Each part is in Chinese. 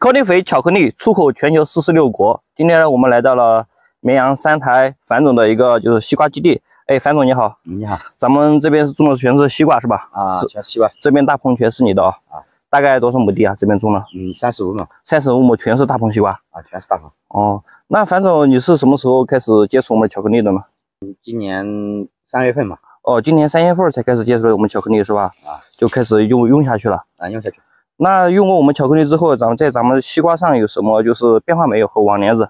科粒肥巧克力出口全球四十六国。今天呢，我们来到了绵阳三台樊总的一个就是西瓜基地。哎，樊总你好，你好，咱们这边是种的全是西瓜是吧？啊，全西瓜。这边大棚全是你的啊？啊。大概多少亩地啊？这边种了？嗯，三十五亩。三十五亩全是大棚西瓜？啊，全是大棚。哦，那樊总你是什么时候开始接触我们巧克力的呢？嗯，今年三月份嘛。哦，今年三月份才开始接触我们巧克力是吧？啊，就开始用用下去了。啊，用下去。那用过我们巧克力之后，咱们在咱们西瓜上有什么就是变化没有？和往年子，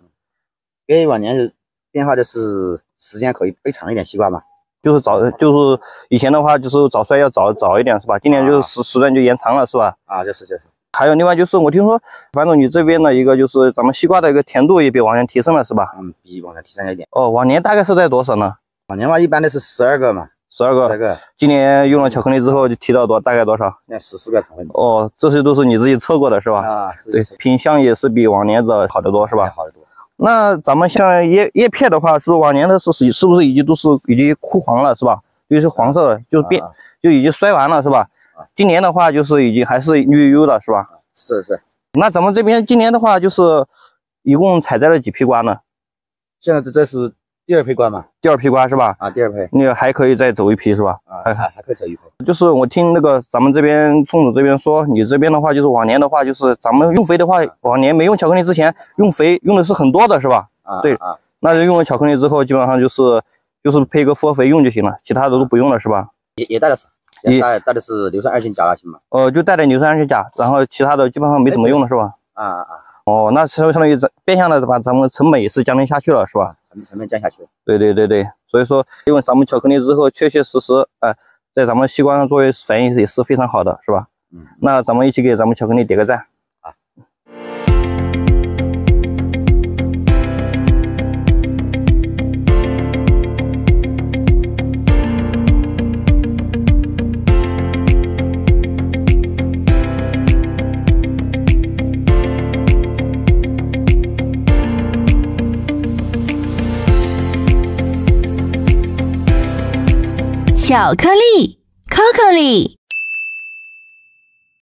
跟往年变化就是时间可以会长一点，西瓜嘛，就是早，就是以前的话就是早衰要早早一点是吧？今年就是时时段就延长了是吧？啊，就是就是。还有另外就是，我听说樊总，你这边的一个就是咱们西瓜的一个甜度也比往年提升了是吧？嗯，比往年提升了一点。哦，往年大概是在多少呢？往年嘛，一般的是十二个嘛。十二个，今年用了巧克力之后就提到多大概多少？那十四个哦，这些都是你自己测过的是吧？啊，对，品相也是比往年的好得多是吧？好得多。那咱们像叶叶片的话，是不是往年的是是是不是已经都是已经枯黄了是吧？就是黄色的，就是变就已经衰完了是吧？今年的话就是已经还是绿油油的是吧？是是。那咱们这边今年的话就是一共采摘了几批瓜呢？现在这这是。第二批瓜嘛，第二批瓜是吧？啊，第二批，你还可以再走一批是吧？啊，还还还可以走一批。就是我听那个咱们这边宋总这边说，你这边的话就是往年的话就是咱们用肥的话，往年没用巧克力之前用肥用的是很多的是吧？啊，对啊。那就用了巧克力之后，基本上就是就是配个复合肥用就行了，其他的都不用了是吧？也也带的是。也带带的是硫酸二氢钾是吗？呃，就带点硫酸二氢钾，然后其他的基本上没怎么用了是吧？啊啊哦，那相相当于变相的把咱们成本也是降低下去了是吧？成本降下去，对对对对，所以说，因为咱们巧克力之后确确实实，哎，在咱们西瓜上作为反应也是非常好的，是吧？嗯，那咱们一起给咱们巧克力点个赞。巧克力，cocoa。